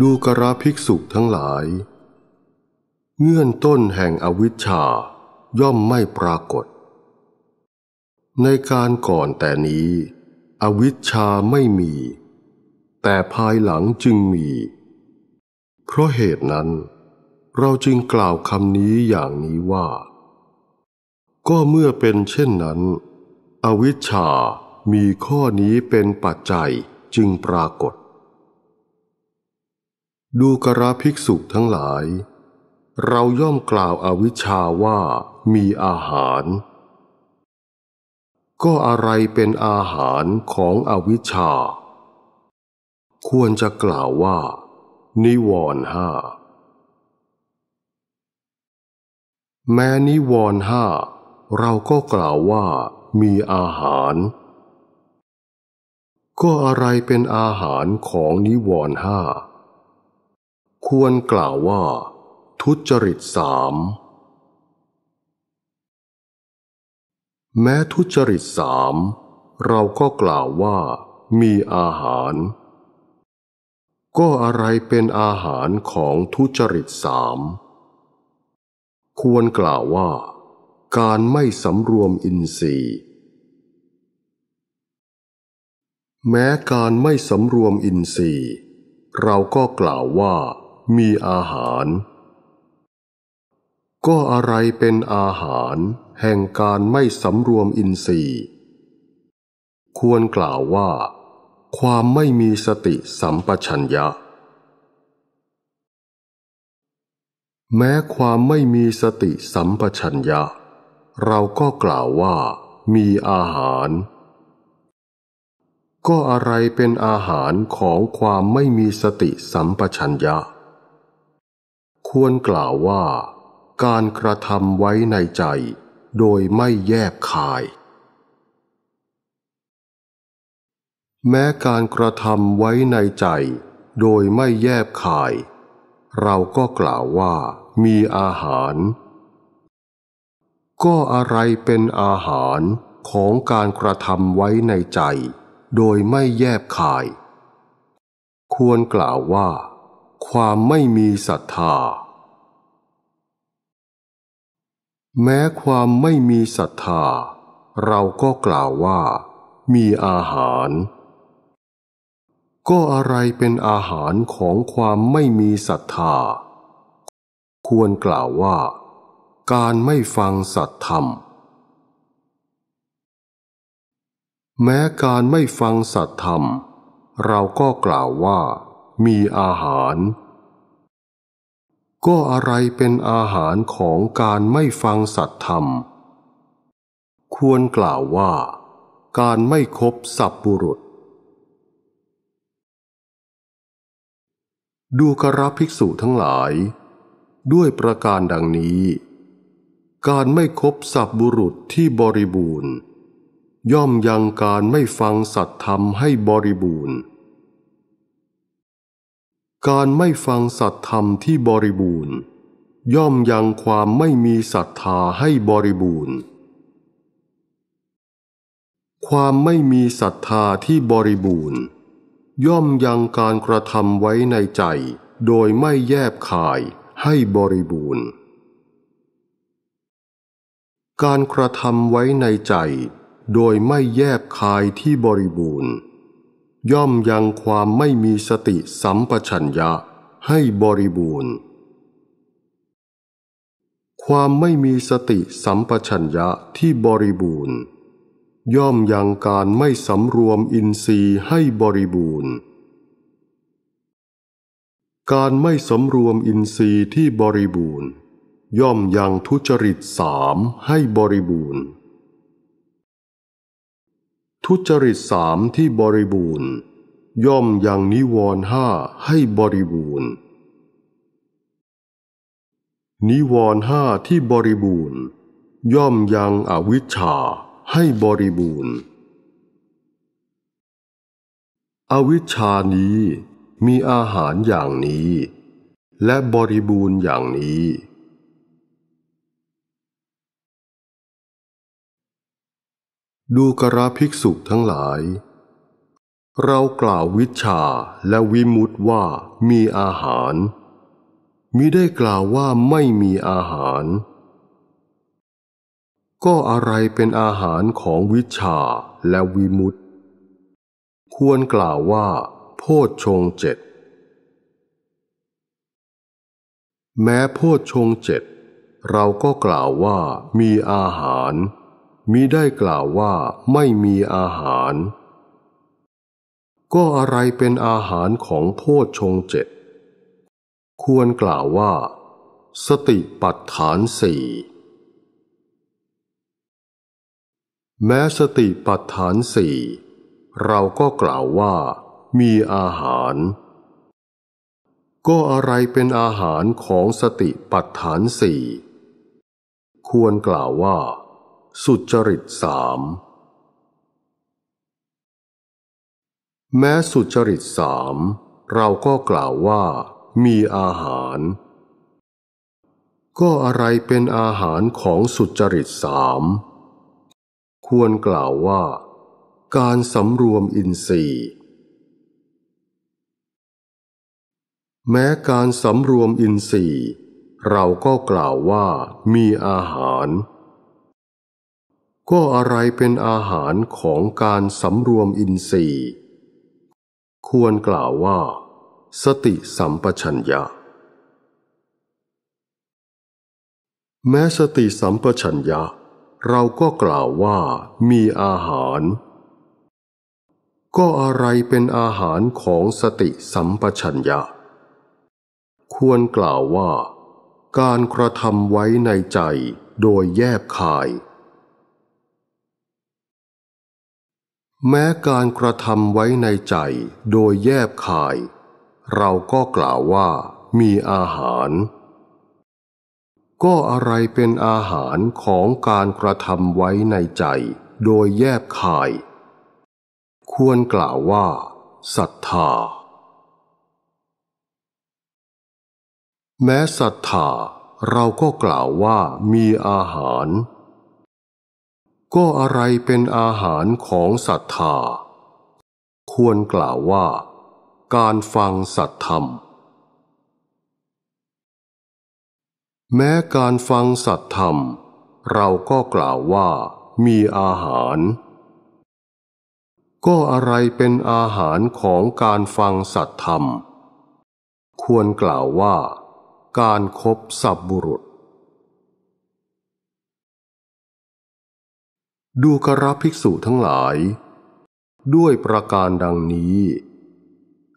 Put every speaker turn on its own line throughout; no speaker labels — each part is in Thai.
ดูกระภิกษุทั้งหลาย เงื่อนต้นแห่งอวิชชา ย่อมไม่ปรากฏ ในการก่อนแต่นี้ อวิชชาไม่มี แต่ภายหลังจึงมี เพราะเหตุนั้น เราจึงกล่าวคำนี้อย่างนี้ว่า ก็เมื่อเป็นเช่นนั้น อวิชชามีข้อนี้เป็นปัจจัยจึงปรากฏดูกระภิกษุทั้งหลาย เราย่อมกล่าวอาวิชชาว่ามีอาหาร ก็อะไรเป็นอาหารของอวิชชาควรจะกล่าวว่านิวรห้าแม้นิวรห้าเราก็กล่าวว่ามีอาหาร ก็อะไรเป็นอาหารของนิวรห้าาควรกล่าวว่า ทุจริตสามแม้ทุจริตสามเราก็กล่าวว่ามีอาหาร ก็อะไรเป็นอาหารของทุจริตสามควรกล่าวว่าการไม่สำรวมอินทรีย์ แม้การไม่สำรวมอินทรีย์เราก็กล่าวว่ามีอาหาร ก็อะไรเป็นอาหารแห่งการไม่สำรวมอินทรีย์ควรกล่าวว่า ความไม่มีสติสัมปชัญญะ แม้ความไม่มีสติสัมปชัญญะ เราก็กล่าวว่ามีอาหาร ก็อะไรเป็นอาหารของความไม่มีสติสัมปชัญญะควรกล่าวว่าการกระทำไว้ในใจโดยไม่แยบคาย แม้การกระทำไว้ในใจโดยไม่แยบคาย เราก็กล่าวว่ามีอาหาร ก็อะไรเป็นอาหารของการกระทำไว้ในใจ โดยไม่แยบคาย ควรกล่าวว่าความไม่มีศรัทธา แม้ความไม่มีศรัทธา เราก็กล่าวว่า มีอาหาร ก็อะไรเป็นอาหารของความไม่มีศรัทธา ควรกล่าวว่า การไม่ฟังสัตธรรม แม้การไม่ฟังสัตธรรม เราก็กล่าวว่ามีอาหาร ก็อะไรเป็นอาหารของการไม่ฟังสัตธรรม ควรกล่าวว่าการไม่คบสัพบุรุษ ดูกระภิกษุทั้งหลาย ด้วยประการดังนี้ การไม่คบสัพบุรุษที่บริบูรณ์ ย่อมยังการไม่ฟังสัตธรรมให้บริบูรณ์การไม่ฟังสัตธรรมที่บริบูรณ์ ย่อมยังความไม่มีศรัทธาให้บริบูรณ์ ความไม่มีศรัทธาที่บริบูรณ์ ย่อมยังการกระทำไว้ในใจโดยไม่แยบคายให้บริบูรณ์ การกระทำไว้ในใจ โดยไม่แยบคายที่บริบูรณ์ย่อมยังความไม่มีสติสัมปชัญญะให้บริบูรณ์ ความไม่มีสติสัมปชัญญะที่บริบูรณ์ ย่อมยังการไม่สำรวมอินทรีย์ให้บริบูรณ์ การไม่สำรวมอินทรีย์ที่บริบูรณ์ ย่อมยังทุจริตสามให้บริบูรณ์ทุจริตสามที่บริบูรณ์ ย่อมยังนิวรห้าให้บริบูรณ์ นิวรห้าที่บริบูรณ์ ย่อมยังอวิชชาให้บริบูรณ์ อวิชชานี้มีอาหารอย่างนี้ และบริบูรณ์อย่างนี้ดูกระภิกษุทั้งหลาย เรากล่าววิชาและวิมุตว่ามีอาหาร มิได้กล่าวว่าไม่มีอาหาร ก็อะไรเป็นอาหารของวิชาและวิมุตควรกล่าวว่าโพชฌงเจ็ด แม้โพชฌงเจ็ด เราก็กล่าวว่ามีอาหารมิได้กล่าวว่าไม่มีอาหาร ก็อะไรเป็นอาหารของโพชฌงเจ็ดควรกล่าวว่าสติปัฏฐานสี่แม้สติปัฏฐานสี่เราก็กล่าวว่ามีอาหาร ก็อะไรเป็นอาหารของสติปัฏฐานสี่ควรกล่าวว่าสุจริตสาม แม้สุจริตสามเราก็กล่าวว่ามีอาหาร ก็อะไรเป็นอาหารของสุจริตสามควรกล่าวว่าการสำรวมอินทรีย์แม้การสำรวมอินทรีย์เราก็กล่าวว่ามีอาหารก็อะไรเป็นอาหารของการสำรวมอินทรีย์ ควรกล่าวว่า สติสัมปชัญญะ แม้สติสัมปชัญญะ เราก็กล่าวว่ามีอาหารก็อะไรเป็นอาหารของสติสัมปชัญญะ ควรกล่าวว่าการกระทำไว้ในใจโดยแยบคายแม้การกระทำไว้ในใจโดยแยบคาย เราก็กล่าวว่ามีอาหาร ก็อะไรเป็นอาหารของการกระทำไว้ในใจโดยแยบคาย ควรกล่าวว่าศรัทธา แม้ศรัทธาเราก็กล่าวว่ามีอาหารก็อะไรเป็นอาหารของศรัทธา ควรกล่าวว่า การฟังสัตธรรม แม้การฟังสัตธรรม เราก็กล่าวว่า มีอาหาร ก็อะไรเป็นอาหารของการฟังสัตธรรมควรกล่าวว่า การครบสับบุรุษดูกรบภิกษุทั้งหลาย ด้วยประการดังนี้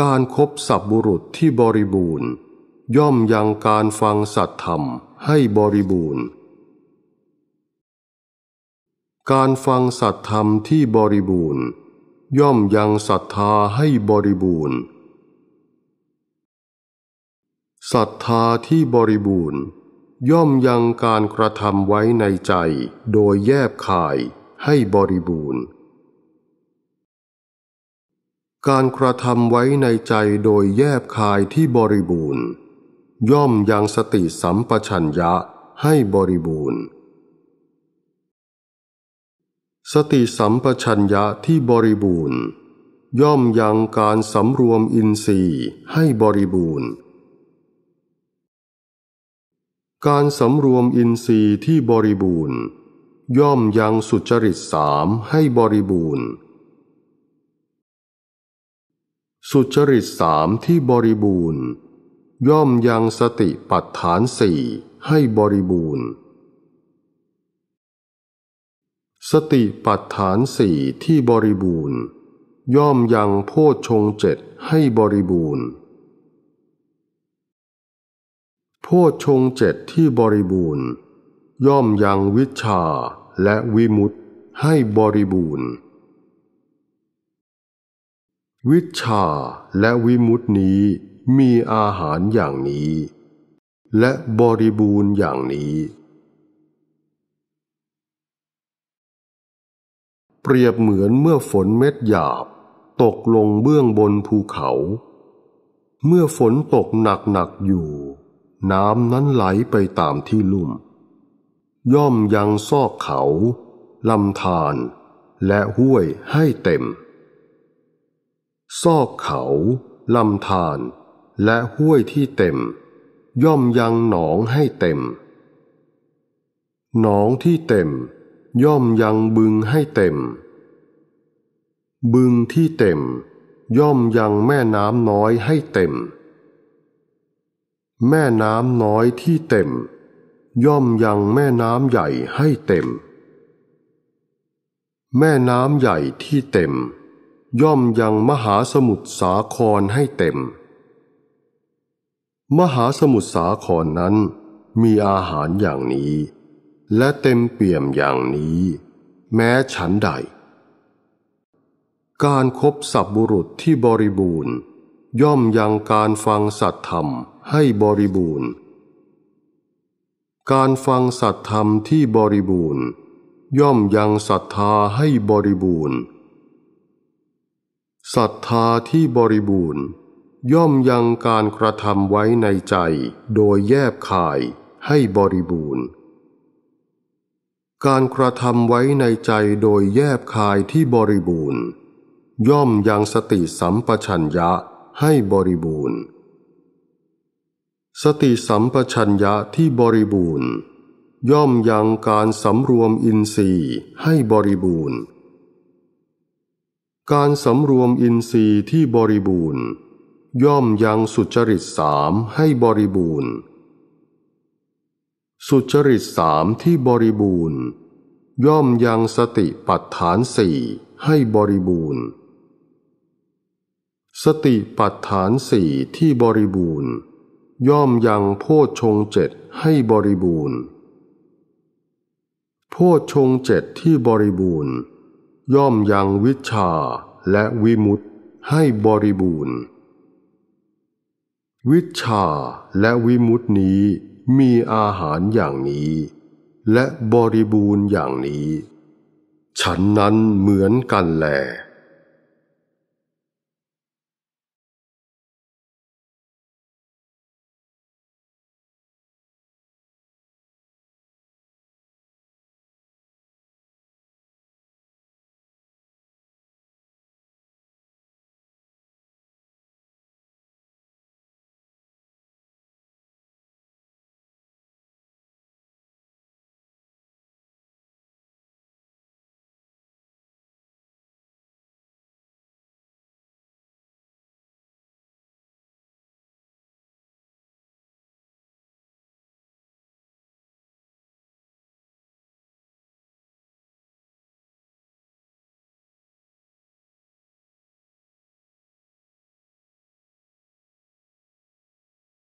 การครบสับบุรุษที่บริบูรณ์ ย่อมยังการฟังสัตธรรมให้บริบูรณ์ การฟังสัตธรรมที่บริบูรณ์ ย่อมยังศรัทธาให้บริบูรณ์ศรัทธาที่บริบูรณ์ ย่อมยังการกระทำไว้ในใจโดยแยบคายให้บริบูรณ์ การกระทำไว้ในใจโดยแยบคายที่บริบูรณ์ ย่อมยังสติสัมปชัญญะให้บริบูรณ์ สติสัมปชัญญะที่บริบูรณ์ ย่อมยังการสำรวมอินทรีย์ให้บริบูรณ์ การสำรวมอินทรีย์ที่บริบูรณ์ย่อมยังสุจริตสามให้บริบูรณ์ สุจริตสามที่บริบูรณ์ ย่อมยังสติปัฏฐานสี่ให้บริบูรณ์ สติปัฏฐานสี่ที่บริบูรณ์ ย่อมยังโพชฌงเจ็ดให้บริบูรณ์ โพชงเจ็ดที่บริบูรณ์ย่อมยังวิชาและวิมุตตให้บริบูรณ์ วิชาและวิมุตตนี้มีอาหารอย่างนี้ และบริบูรณ์อย่างนี้ เปรียบเหมือนเมื่อฝนเม็ดหยาบ ตกลงเบื้องบนภูเขา เมื่อฝนตกหนักๆอยู่ น้ำนั้นไหลไปตามที่ลุ่มย่อมยังซอกเขา ลำธารและห้วยให้เต็ม ซอกเขา ลำธารและห้วยที่เต็ม ย่อมยังหนองให้เต็ม หนองที่เต็ม ย่อมยังบึงให้เต็ม บึงที่เต็ม ย่อมยังแม่น้ำน้อยให้เต็ม แม่น้ำน้อยที่เต็มย่อมยังแม่น้ำใหญ่ให้เต็ม แม่น้ำใหญ่ที่เต็ม ย่อมยังมหาสมุทรสาครให้เต็ม มหาสมุทรสาครนั้นมีอาหารอย่างนี้ และเต็มเปี่ยมอย่างนี้ แม้ฉันใด การครบสับบุรุษที่บริบูรณ์ ย่อมยังการฟังสัตธรรมให้บริบูรณ์การฟังสัตธรรมที่บริบูรณ์ ย่อมยังศรัทธาให้บริบูรณ์ศรัทธาที่บริบูรณ์ ย่อมยังการกระทำไว้ในใจโดยแยบคายให้บริบูรณ์ การกระทำไว้ในใจโดยแยบคายที่บริบูรณ์ ย่อมยังสติสัมปชัญญะให้บริบูรณ์สติสัมปชัญญะที่บริบูรณ์ ย่อมยังการสำรวมอินทรีย์ให้บริบูรณ์ การสำรวมอินทรีย์ที่บริบูรณ์ ย่อมยังสุจริตสามให้บริบูรณ์ สุจริตสามที่บริบูรณ์ ย่อมยังสติปัฏฐานสี่ให้บริบูรณ์ สติปัฏฐานสี่ที่บริบูรณ์ย่อมยังโพชฌงเจ็ดให้บริบูรณ์ โพชฌงเจ็ดที่บริบูรณ์ ย่อมยังวิชาและวิมุตตให้บริบูรณ์ วิชาและวิมุตตินี้มีอาหารอย่างนี้ และบริบูรณ์อย่างนี้ ฉันนั้นเหมือนกันแหละ